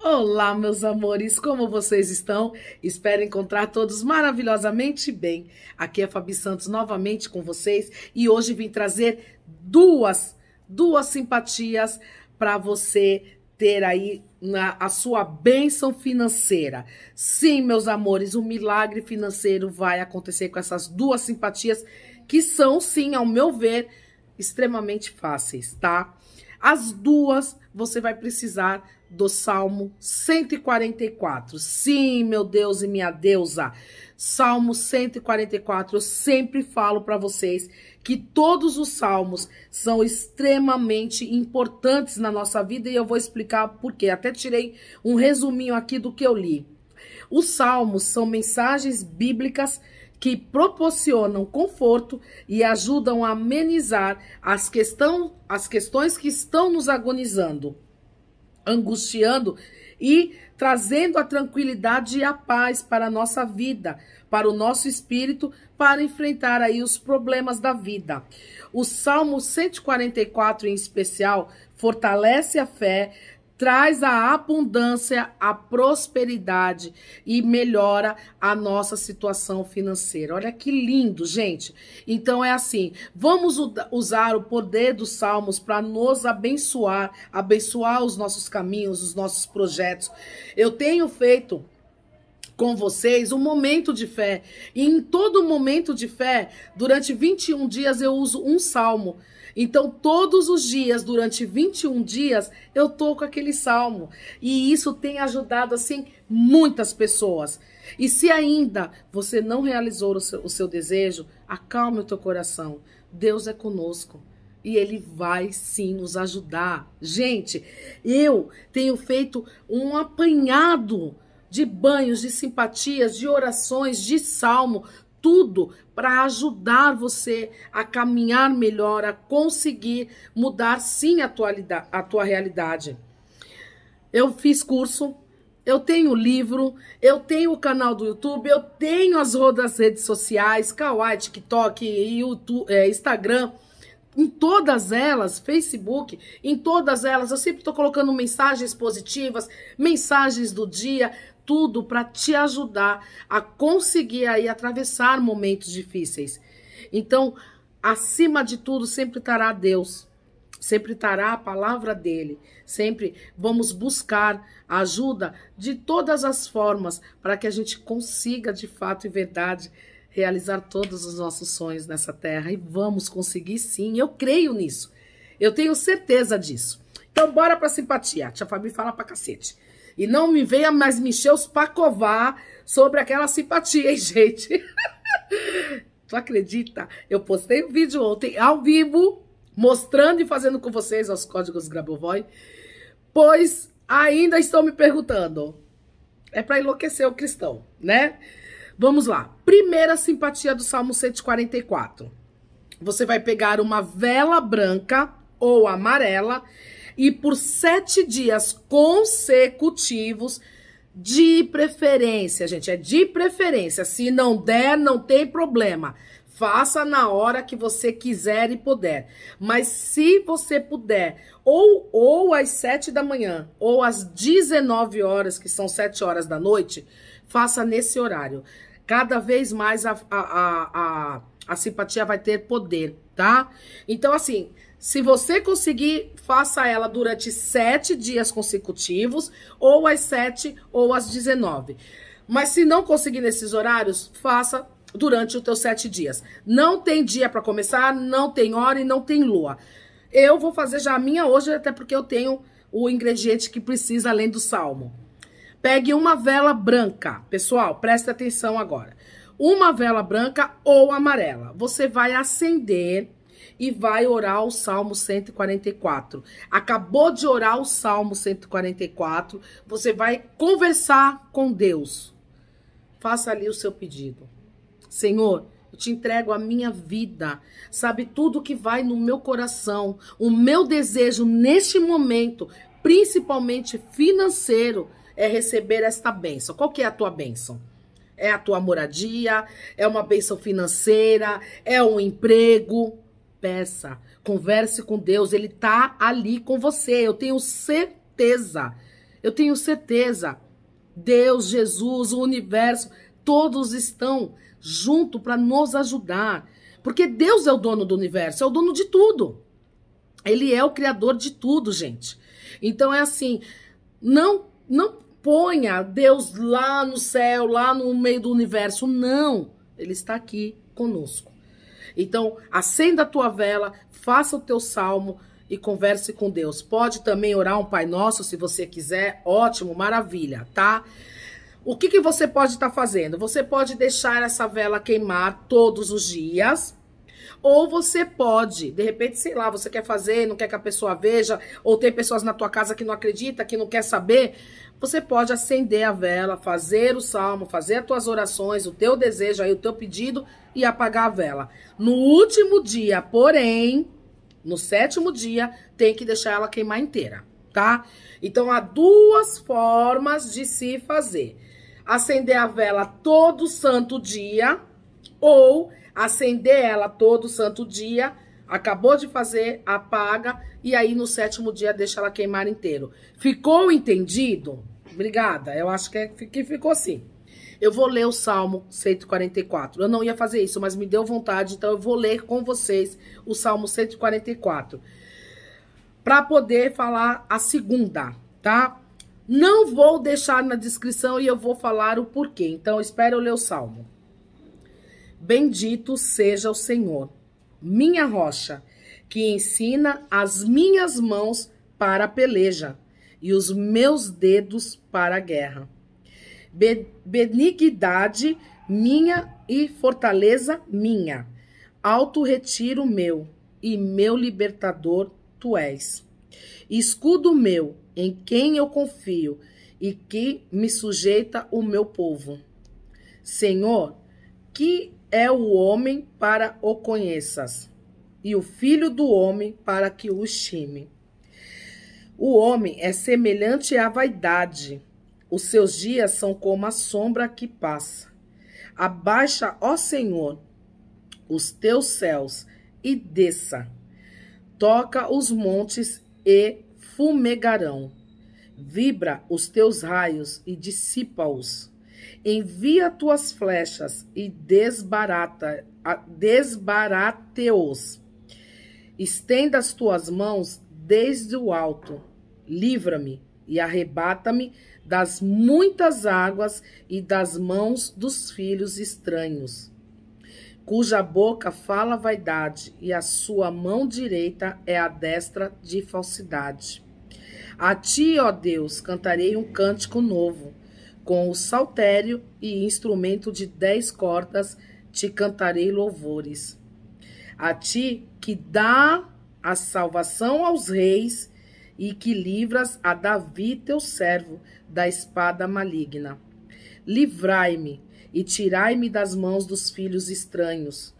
Olá, meus amores, como vocês estão? Espero encontrar todos maravilhosamente bem. Aqui é Fabi Santos novamente com vocês e hoje vim trazer duas, duas simpatias para você ter aí na, a sua bênção financeira. Sim, meus amores, o um milagre financeiro vai acontecer com essas duas simpatias que são, sim, ao meu ver, extremamente fáceis, tá? As duas você vai precisar do Salmo 144. Sim, meu Deus e minha deusa. Salmo 144. Eu sempre falo para vocês que todos os salmos são extremamente importantes na nossa vida e eu vou explicar por quê. Até tirei um resuminho aqui do que eu li. Os salmos são mensagens bíblicas que proporcionam conforto e ajudam a amenizar as, questão, as questões que estão nos agonizando angustiando e trazendo a tranquilidade e a paz para a nossa vida, para o nosso espírito, para enfrentar aí os problemas da vida. O Salmo 144 em especial fortalece a fé, traz a abundância, a prosperidade e melhora a nossa situação financeira. Olha que lindo, gente. Então é assim, vamos usar o poder dos salmos para nos abençoar, abençoar os nossos caminhos, os nossos projetos. Eu tenho feito com vocês um momento de fé. E em todo momento de fé, durante 21 dias eu uso um salmo. Então, todos os dias, durante 21 dias, eu tô com aquele salmo. E isso tem ajudado, assim, muitas pessoas. E se ainda você não realizou o seu, o seu desejo, acalme o teu coração. Deus é conosco e ele vai sim nos ajudar. Gente, eu tenho feito um apanhado de banhos, de simpatias, de orações, de salmo, tudo para ajudar você a caminhar melhor, a conseguir mudar sim a tua, a tua realidade. Eu fiz curso, eu tenho livro, eu tenho o canal do YouTube, eu tenho as rodas redes sociais, Kawaii, TikTok, YouTube, é, Instagram em todas elas, Facebook, em todas elas, eu sempre estou colocando mensagens positivas, mensagens do dia, tudo para te ajudar a conseguir aí atravessar momentos difíceis. Então, acima de tudo, sempre estará Deus, sempre estará a palavra dele, sempre vamos buscar ajuda de todas as formas para que a gente consiga de fato e verdade realizar todos os nossos sonhos nessa terra e vamos conseguir sim. Eu creio nisso. Eu tenho certeza disso. Então bora pra simpatia. Tia Fabi fala pra cacete. E não me venha mais me encher os pacovar sobre aquela simpatia, hein, gente? tu acredita? Eu postei um vídeo ontem ao vivo mostrando e fazendo com vocês os códigos Grabovoi, pois ainda estão me perguntando. É para enlouquecer o cristão, né? Vamos lá. Primeira simpatia do Salmo 144. Você vai pegar uma vela branca ou amarela e por sete dias consecutivos, de preferência, gente, é de preferência. Se não der, não tem problema. Faça na hora que você quiser e puder. Mas se você puder, ou, ou às sete da manhã, ou às 19 horas, que são sete horas da noite, faça nesse horário. Cada vez mais a, a, a, a simpatia vai ter poder, tá? Então, assim, se você conseguir, faça ela durante sete dias consecutivos, ou às sete ou às dezenove. Mas se não conseguir nesses horários, faça durante os teus sete dias. Não tem dia para começar, não tem hora e não tem lua. Eu vou fazer já a minha hoje, até porque eu tenho o ingrediente que precisa além do salmo. Pegue uma vela branca. Pessoal, preste atenção agora. Uma vela branca ou amarela. Você vai acender e vai orar o Salmo 144. Acabou de orar o Salmo 144, você vai conversar com Deus. Faça ali o seu pedido. Senhor, eu te entrego a minha vida, sabe tudo que vai no meu coração, o meu desejo neste momento, principalmente financeiro é receber esta bênção. Qual que é a tua bênção? É a tua moradia? É uma bênção financeira? É um emprego? Peça, converse com Deus, Ele tá ali com você. Eu tenho certeza, eu tenho certeza. Deus, Jesus, o universo, todos estão junto para nos ajudar. Porque Deus é o dono do universo, é o dono de tudo. Ele é o criador de tudo, gente. Então é assim, não não ponha Deus lá no céu, lá no meio do universo. Não, ele está aqui conosco. Então, acenda a tua vela, faça o teu salmo e converse com Deus. Pode também orar um Pai Nosso se você quiser. Ótimo, maravilha, tá? O que, que você pode estar tá fazendo? Você pode deixar essa vela queimar todos os dias ou você pode, de repente, sei lá, você quer fazer, não quer que a pessoa veja, ou tem pessoas na tua casa que não acredita, que não quer saber, você pode acender a vela, fazer o salmo, fazer as tuas orações, o teu desejo aí, o teu pedido e apagar a vela. No último dia, porém, no sétimo dia, tem que deixar ela queimar inteira, tá? Então há duas formas de se fazer. Acender a vela todo santo dia ou acender ela todo santo dia, acabou de fazer, apaga, e aí no sétimo dia deixa ela queimar inteiro. Ficou entendido? Obrigada, eu acho que, é, que ficou assim. Eu vou ler o Salmo 144. Eu não ia fazer isso, mas me deu vontade, então eu vou ler com vocês o Salmo 144. Para poder falar a segunda, tá? Não vou deixar na descrição e eu vou falar o porquê. Então, espero eu ler o Salmo. Bendito seja o Senhor, minha rocha, que ensina as minhas mãos para a peleja e os meus dedos para a guerra. benignidade minha e fortaleza minha, alto retiro meu e meu libertador tu és. Escudo meu, em quem eu confio e que me sujeita o meu povo. Senhor, que é o homem para o conheças, e o filho do homem para que o estime. O homem é semelhante à vaidade, os seus dias são como a sombra que passa. Abaixa, ó Senhor, os teus céus e desça. Toca os montes e fumegarão. Vibra os teus raios e dissipa-os. Envia tuas flechas e desbarata, desbarate-os. Estenda as tuas mãos desde o alto. Livra-me e arrebata-me das muitas águas e das mãos dos filhos estranhos, cuja boca fala vaidade e a sua mão direita é a destra de falsidade. A ti, ó Deus, cantarei um cântico novo com o saltério e instrumento de dez cordas te cantarei louvores. A ti que dá a salvação aos reis e que livras a Davi teu servo da espada maligna. Livrai-me e tirai-me das mãos dos filhos estranhos,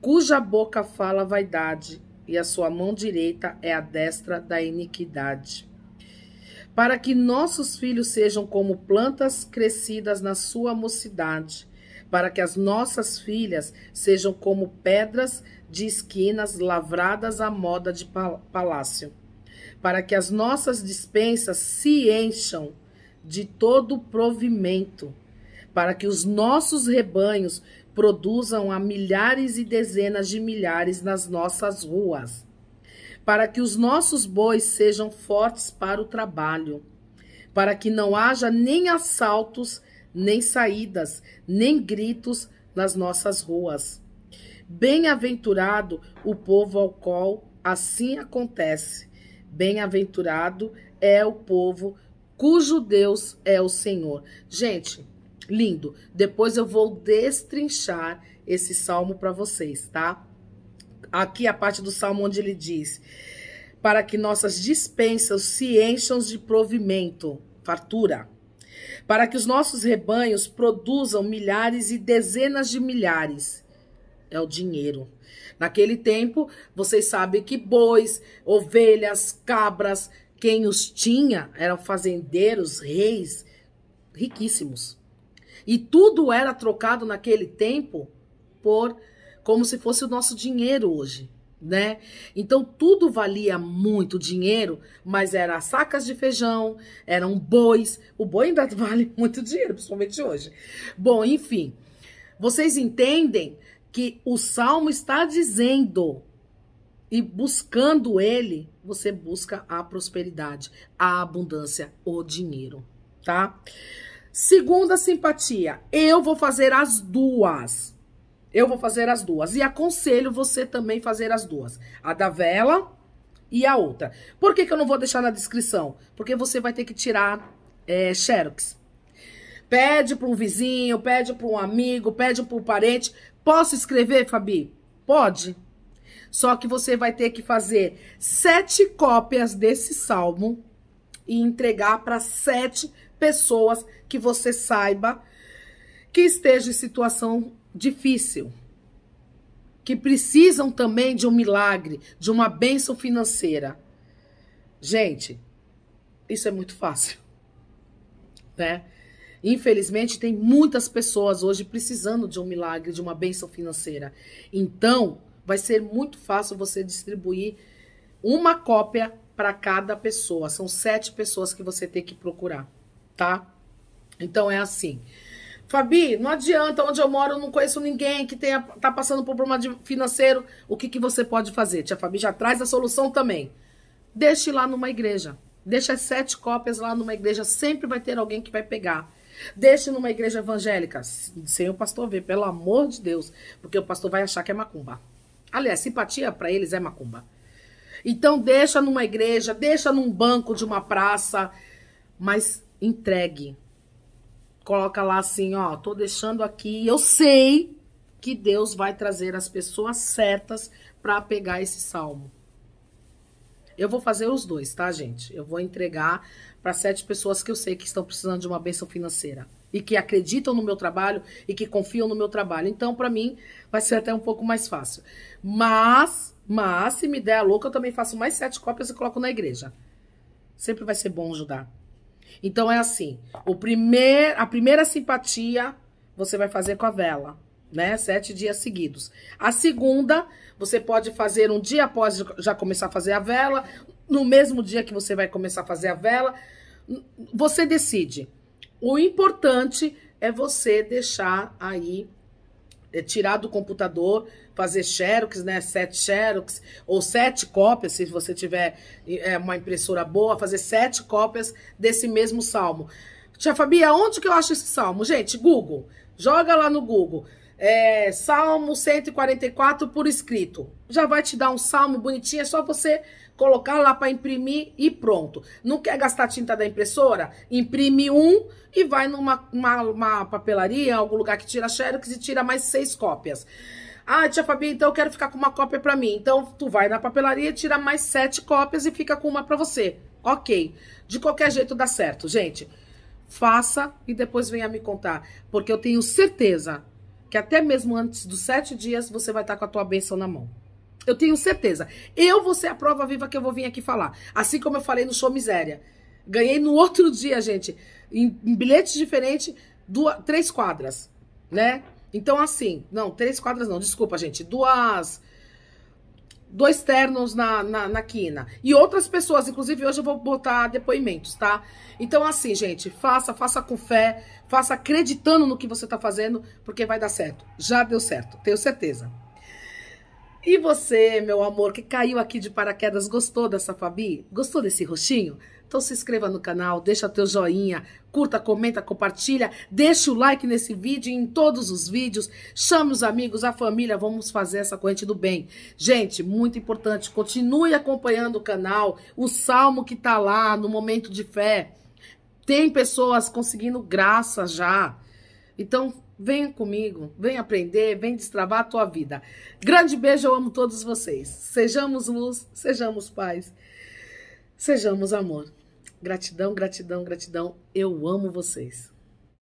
cuja boca fala vaidade e a sua mão direita é a destra da iniquidade para que nossos filhos sejam como plantas crescidas na sua mocidade, para que as nossas filhas sejam como pedras de esquinas lavradas à moda de palácio, para que as nossas dispensas se encham de todo provimento, para que os nossos rebanhos produzam a milhares e dezenas de milhares nas nossas ruas para que os nossos bois sejam fortes para o trabalho, para que não haja nem assaltos, nem saídas, nem gritos nas nossas ruas. Bem-aventurado o povo ao qual assim acontece. Bem-aventurado é o povo cujo Deus é o Senhor. Gente, lindo. Depois eu vou destrinchar esse salmo para vocês, tá? aqui a parte do salmo onde ele diz: para que nossas dispensas se encham de provimento, fartura, para que os nossos rebanhos produzam milhares e dezenas de milhares. É o dinheiro. Naquele tempo, vocês sabem que bois, ovelhas, cabras, quem os tinha eram fazendeiros, reis, riquíssimos. E tudo era trocado naquele tempo por como se fosse o nosso dinheiro hoje, né? Então tudo valia muito dinheiro, mas eram sacas de feijão, eram bois. O boi ainda vale muito dinheiro, principalmente hoje. Bom, enfim, vocês entendem que o salmo está dizendo e buscando ele, você busca a prosperidade, a abundância, o dinheiro, tá? Segunda simpatia, eu vou fazer as duas. Eu vou fazer as duas. E aconselho você também fazer as duas. A da vela e a outra. Por que, que eu não vou deixar na descrição? Porque você vai ter que tirar é, xerox. Pede para um vizinho, pede para um amigo, pede para um parente. Posso escrever, Fabi? Pode. Só que você vai ter que fazer sete cópias desse salmo e entregar para sete pessoas que você saiba que esteja em situação difícil, que precisam também de um milagre, de uma bênção financeira. Gente, isso é muito fácil, né? Infelizmente, tem muitas pessoas hoje precisando de um milagre, de uma bênção financeira. Então, vai ser muito fácil você distribuir uma cópia para cada pessoa. São sete pessoas que você tem que procurar, tá? Então, é assim. Fabi, não adianta, onde eu moro eu não conheço ninguém que tenha, tá passando por problema financeiro. O que, que você pode fazer? Tia Fabi já traz a solução também. Deixe lá numa igreja. Deixa sete cópias lá numa igreja, sempre vai ter alguém que vai pegar. Deixe numa igreja evangélica, sem o pastor ver, pelo amor de Deus, porque o pastor vai achar que é macumba. Aliás, simpatia para eles é macumba. Então deixa numa igreja, deixa num banco de uma praça, mas entregue coloca lá assim, ó, tô deixando aqui, eu sei que Deus vai trazer as pessoas certas para pegar esse salmo. Eu vou fazer os dois, tá, gente? Eu vou entregar para sete pessoas que eu sei que estão precisando de uma bênção financeira e que acreditam no meu trabalho e que confiam no meu trabalho. Então, para mim, vai ser até um pouco mais fácil. Mas, mas se me der a louca, eu também faço mais sete cópias e coloco na igreja. Sempre vai ser bom ajudar. Então é assim, o primeir, a primeira simpatia você vai fazer com a vela, né? Sete dias seguidos. A segunda, você pode fazer um dia após já começar a fazer a vela, no mesmo dia que você vai começar a fazer a vela, você decide. O importante é você deixar aí, é, tirar do computador fazer xerox, né? Sete xerox, ou sete cópias, se você tiver é, uma impressora boa, fazer sete cópias desse mesmo salmo. Tia Fabia, onde que eu acho esse salmo? Gente, Google. Joga lá no Google. É, salmo 144 por escrito. Já vai te dar um salmo bonitinho, é só você colocar lá para imprimir e pronto. Não quer gastar tinta da impressora? Imprime um e vai numa uma, uma papelaria, algum lugar que tira xerox e tira mais seis cópias. Ah, tia Fabi, então eu quero ficar com uma cópia para mim. Então tu vai na papelaria, tira mais sete cópias e fica com uma para você. Ok. De qualquer jeito dá certo, gente. Faça e depois venha me contar, porque eu tenho certeza que até mesmo antes dos sete dias você vai estar tá com a tua bênção na mão. Eu tenho certeza. Eu vou ser a prova viva que eu vou vir aqui falar. Assim como eu falei no show Miséria. Ganhei no outro dia, gente, em, em diferente, duas, três quadras, né? Então, assim, não, três quadras não, desculpa, gente, duas. Dois ternos na, na, na quina. E outras pessoas, inclusive hoje eu vou botar depoimentos, tá? Então, assim, gente, faça, faça com fé, faça acreditando no que você tá fazendo, porque vai dar certo. Já deu certo, tenho certeza. E você, meu amor, que caiu aqui de paraquedas, gostou dessa Fabi? Gostou desse roxinho? Então se inscreva no canal, deixa teu joinha, curta, comenta, compartilha, deixa o like nesse vídeo e em todos os vídeos. Chame os amigos, a família, vamos fazer essa corrente do bem. Gente, muito importante, continue acompanhando o canal, o salmo que tá lá no momento de fé. Tem pessoas conseguindo graça já. Então, venha comigo, vem aprender, vem destravar a tua vida. Grande beijo, eu amo todos vocês. Sejamos luz, sejamos paz, sejamos amor. Gratidão, gratidão, gratidão. Eu amo vocês.